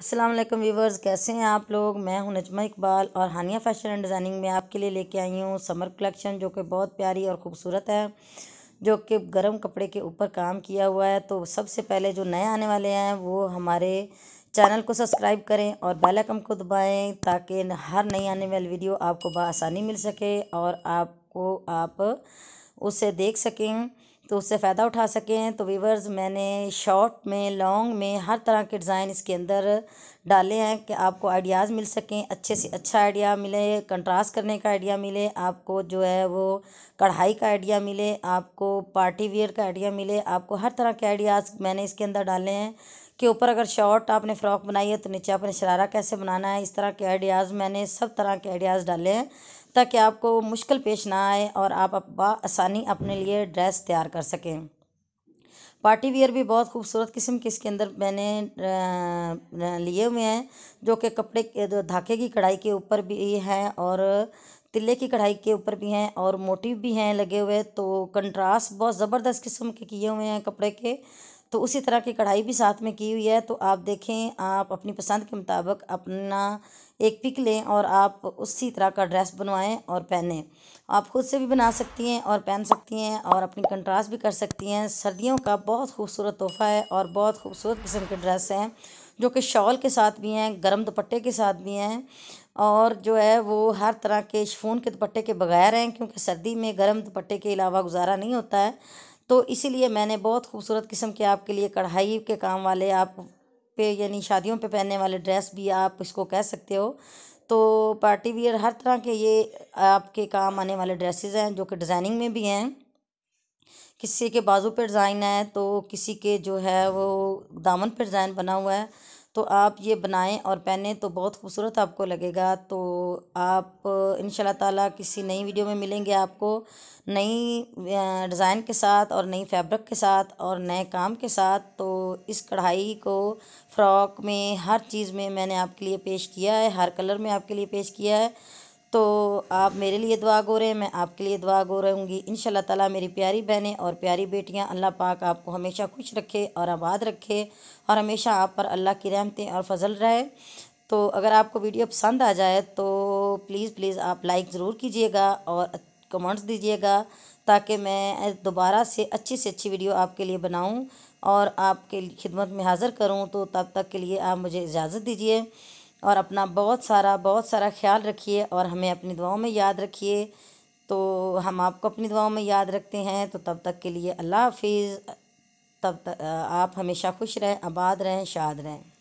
अस्सलाम वालेकुम व्यूवर्स कैसे हैं आप लोग मैं हूं नजमा इकबाल और हानिया फैशन एंड डिज़ाइनिंग में आपके लिए लेके आई हूं समर कलेक्शन जो कि बहुत प्यारी और ख़ूबसूरत है जो कि गर्म कपड़े के ऊपर काम किया हुआ है तो सबसे पहले जो नए आने वाले हैं वो हमारे चैनल को सब्सक्राइब करें और बेल आइकन को दबाएँ ताकि हर नई आने वाली वीडियो आपको बसानी मिल सके और आपको आप उसे देख सकें तो उससे फ़ायदा उठा सकें तो वीवर्स मैंने शॉर्ट में लॉन्ग में हर तरह के डिज़ाइन इसके अंदर डाले हैं कि आपको आइडियाज़ मिल सकें अच्छे से अच्छा आइडिया मिले कंट्रास्ट करने का आइडिया मिले आपको जो है वो कढ़ाई का आइडिया मिले आपको पार्टी वियर का आइडिया मिले आपको हर तरह के आइडियाज़ मैंने इसके अंदर डाले हैं के ऊपर अगर शॉर्ट आपने फ़्रॉक बनाई है तो नीचे आपने शरारा कैसे बनाना है इस तरह के आइडियाज़ मैंने सब तरह के आइडियाज़ डाले हैं ताकि आपको मुश्किल पेश ना आए और आप आसानी अपने लिए ड्रेस तैयार कर सकें पार्टी वियर भी बहुत खूबसूरत किस्म के इसके अंदर मैंने लिए हुए हैं जो कि कपड़े धाके की कढ़ाई के ऊपर भी हैं और तिले की कढ़ाई के ऊपर भी हैं और मोटिव भी हैं लगे हुए तो कंट्रास्ट बहुत ज़बरदस्त किस्म के किए हुए हैं कपड़े के तो उसी तरह की कढ़ाई भी साथ में की हुई है तो आप देखें आप अपनी पसंद के मुताबिक अपना एक पिक लें और आप उसी तरह का ड्रेस बनवाएं और पहनें आप ख़ुद से भी बना सकती हैं और पहन सकती हैं और अपनी कंट्रास्ट भी कर सकती हैं सर्दियों का बहुत खूबसूरत तोहफ़ा है और बहुत खूबसूरत किस्म के ड्रेस हैं जो कि शॉल के साथ भी हैं गर्म दुपट्टे के साथ भी हैं और जो है वो हर तरह के शफून के दुपट्टे के बगैर हैं क्योंकि सर्दी में गर्म दुपट्टे के अलावा गुजारा नहीं होता है तो इसीलिए मैंने बहुत खूबसूरत किस्म के आपके लिए कढ़ाई के काम वाले आप पे यानी शादियों पे पहनने वाले ड्रेस भी आप इसको कह सकते हो तो पार्टी वियर हर तरह के ये आपके काम आने वाले ड्रेसेस हैं जो कि डिज़ाइनिंग में भी हैं किसी के बाजू पर डिज़ाइन है तो किसी के जो है वो दामन पर डिज़ाइन बना हुआ है तो आप ये बनाएं और पहने तो बहुत खूबसूरत आपको लगेगा तो आप इन ताला किसी नई वीडियो में मिलेंगे आपको नई डिज़ाइन के साथ और नई फैब्रिक के साथ और नए काम के साथ तो इस कढ़ाई को फ़्रॉक में हर चीज़ में मैंने आपके लिए पेश किया है हर कलर में आपके लिए पेश किया है तो आप मेरे लिए दुआ गो रहे हैं मैं आपके लिए दुआ गो रहूँगी इन शाला ताला मेरी प्यारी बहनें और प्यारी बेटियाँ अल्लाह पाक आपको हमेशा खुश रखे और आबाद रखे और हमेशा आप पर अल्लाह की रहमतें और फजल रहे तो अगर आपको वीडियो पसंद आ जाए तो प्लीज़ प्लीज़ आप लाइक ज़रूर कीजिएगा और कमेंट्स दीजिएगा ताकि मैं दोबारा से अच्छी से अच्छी वीडियो आपके लिए बनाऊँ और आपके खिदमत में हाज़िर करूँ तो तब तक के लिए आप मुझे इजाज़त दीजिए और अपना बहुत सारा बहुत सारा ख्याल रखिए और हमें अपनी दुआओं में याद रखिए तो हम आपको अपनी दुआओं में याद रखते हैं तो तब तक के लिए अल्लाह हाफिज़ तब तक आप हमेशा खुश रहें आबाद रहें शाद रहें